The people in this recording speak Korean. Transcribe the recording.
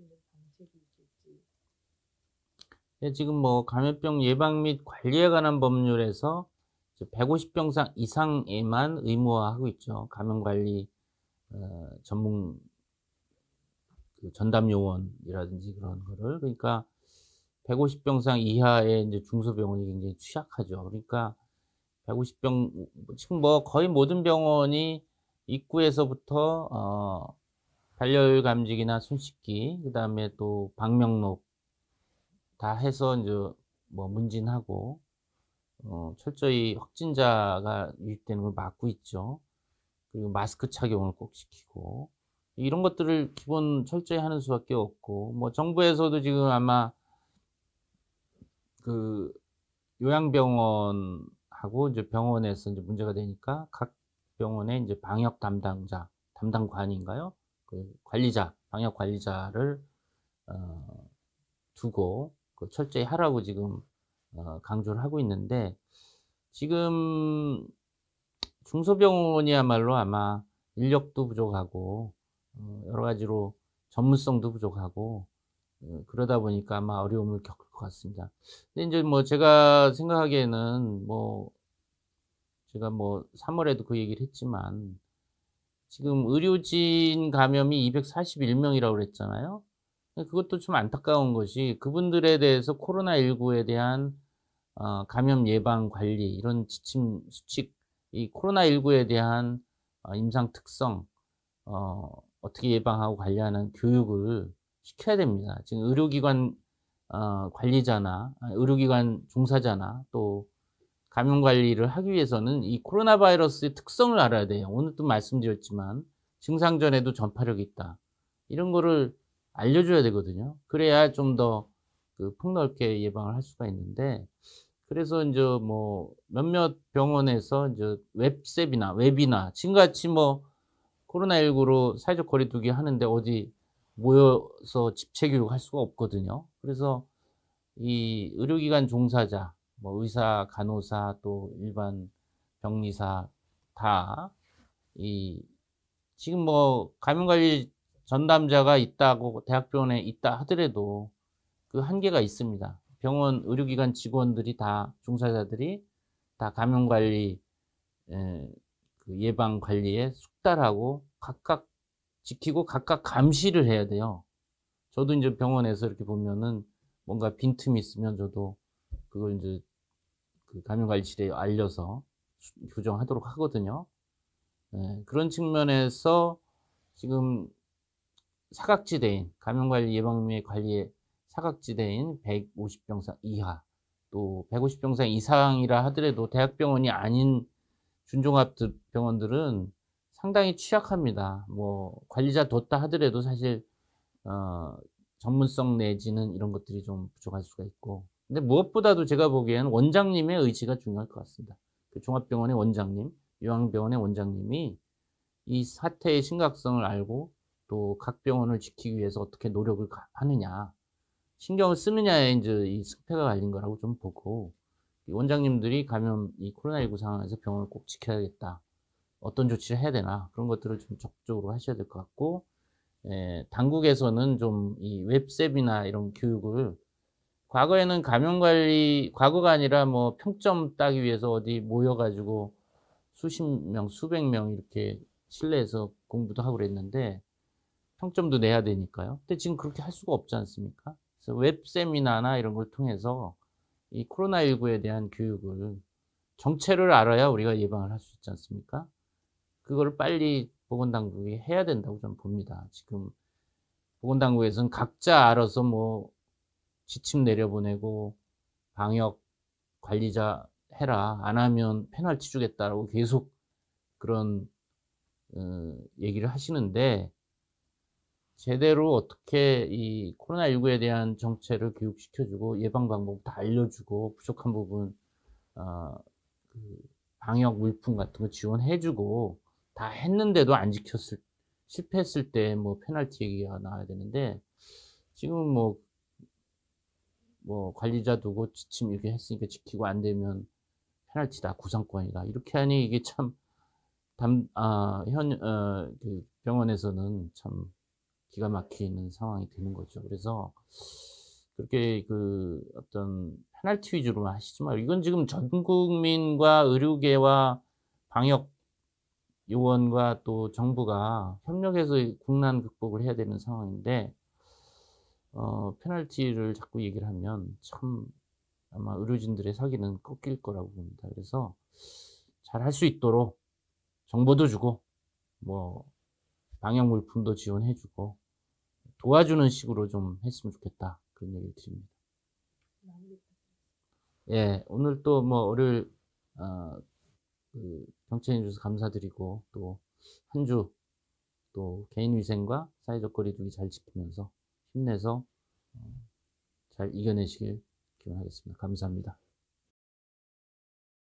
있는 방식이 있을지. 예, 지금 뭐 감염병 예방 및 관리에 관한 법률에서 150병상 이상에만 의무화하고 있죠. 감염관리 어, 전문 그 전담 요원이라든지 그런 거를 그러니까 150병상 이하의 이제 중소병원이 굉장히 취약하죠. 그러니까 150병 지금 뭐 거의 모든 병원이 입구에서부터 어, 발열 감지기나 손씻기, 그 다음에 또 방명록 다 해서 이제 뭐 문진하고 어, 철저히 확진자가 유입되는 걸 막고 있죠. 그리고 마스크 착용을 꼭 시키고 이런 것들을 기본 철저히 하는 수밖에 없고 뭐 정부에서도 지금 아마 그 요양병원하고 이제 병원에서 이제 문제가 되니까 각 병원의 이제 방역 담당자 담당관인가요? 그 관리자, 방역 관리자를 어, 두고 그 철저히 하라고 지금 어, 강조를 하고 있는데 지금 중소병원이야말로 아마 인력도 부족하고 어, 여러 가지로 전문성도 부족하고 어, 그러다 보니까 아마 어려움을 겪을 것 같습니다. 근데 이제 뭐 제가 생각하기에는 뭐 제가 뭐 3월에도 그 얘기를 했지만 지금 의료진 감염이 241명이라고 그랬잖아요. 그것도 좀 안타까운 것이 그분들에 대해서 코로나19에 대한 어, 감염 예방 관리 이런 지침 수칙 이 코로나19에 대한 어, 임상 특성 어, 어떻게 예방하고 관리하는 교육을 시켜야 됩니다. 지금 의료기관 어, 관리자나 의료기관 종사자나 또 감염 관리를 하기 위해서는 이 코로나 바이러스의 특성을 알아야 돼요. 오늘도 말씀드렸지만 증상 전에도 전파력이 있다. 이런 거를 알려줘야 되거든요. 그래야 좀 더 그 폭넓게 예방을 할 수가 있는데 그래서 이제 뭐 몇몇 병원에서 이제 웹셉이나 웹이나 지금같이 뭐 코로나19로 사회적 거리두기 하는데 어디 모여서 집체 교육할 수가 없거든요. 그래서 이 의료기관 종사자 뭐 의사, 간호사, 또 일반 병리사 다 이 지금 뭐 감염관리 전담자가 있다고 대학병원에 있다 하더라도 그 한계가 있습니다. 병원 의료기관 직원들이 다 종사자들이 다 감염관리 그 예방 관리에 숙달하고 각각 지키고 각각 감시를 해야 돼요. 저도 이제 병원에서 이렇게 보면은 뭔가 빈틈이 있으면 저도 그걸 이제 그 감염관리실에 알려서 교정하도록 하거든요. 네, 그런 측면에서 지금 사각지대인 감염관리 예방및 관리의 사각지대인 150병상 이하 또 150병상 이상이라 하더라도 대학병원이 아닌 준종합 병원들은 상당히 취약합니다. 뭐 관리자 뒀다 하더라도 사실 어, 전문성 내지는 이런 것들이 좀 부족할 수가 있고 근데 무엇보다도 제가 보기에는 원장님의 의지가 중요할 것 같습니다. 그 종합병원의 원장님, 요양병원의 원장님이 이 사태의 심각성을 알고 또 각 병원을 지키기 위해서 어떻게 노력을 하느냐, 신경을 쓰느냐에 이제 이 승패가 갈린 거라고 좀 보고 이 원장님들이 감염, 이 코로나19 상황에서 병원을 꼭 지켜야겠다. 어떤 조치를 해야 되나 그런 것들을 좀 적극적으로 하셔야 될 것 같고 예, 당국에서는 좀 이웹셉이나 이런 교육을 과거에는 감염관리, 과거가 아니라 뭐 평점 따기 위해서 어디 모여가지고 수십 명, 수백 명 이렇게 실내에서 공부도 하고 그랬는데 평점도 내야 되니까요. 근데 지금 그렇게 할 수가 없지 않습니까? 그래서 웹 세미나나 이런 걸 통해서 이 코로나19에 대한 교육을 정체를 알아야 우리가 예방을 할 수 있지 않습니까? 그거를 빨리 보건당국이 해야 된다고 저는 봅니다. 지금 보건당국에서는 각자 알아서 뭐 지침 내려보내고 방역 관리자 해라 안 하면 페널티 주겠다라고 계속 그런 어, 얘기를 하시는데 제대로 어떻게 이 코로나19에 대한 정체를 교육시켜주고 예방 방법 다 알려주고 부족한 부분 어, 그 방역 물품 같은 거 지원해주고 다 했는데도 안 지켰을 실패했을 때 뭐 페널티 얘기가 나와야 되는데 지금 뭐 뭐 관리자 두고 지침 이렇게 했으니까 지키고 안 되면 페널티다 구상권이다 이렇게 하니 이게 참 담, 아, 현, 어, 그 병원에서는 참 기가 막히는 상황이 되는 거죠. 그래서 그렇게 그 어떤 페널티 위주로만 하시지 만 이건 지금 전 국민과 의료계와 방역 요원과 또 정부가 협력해서 국난 극복을 해야 되는 상황인데 어, 페널티를 자꾸 얘기를 하면 참 아마 의료진들의 사기는 꺾일 거라고 봅니다. 그래서 잘 할 수 있도록 정보도 주고 뭐 방역 물품도 지원해주고 도와주는 식으로 좀 했으면 좋겠다 그런 얘기를 드립니다. 네, 예, 오늘 또뭐 월요일 어, 그 경청해 주셔서 감사드리고 또 한 주 또 개인 위생과 사회적 거리두기 잘 지키면서 힘내서 어, 잘 이겨내시길 기원하겠습니다. 감사합니다.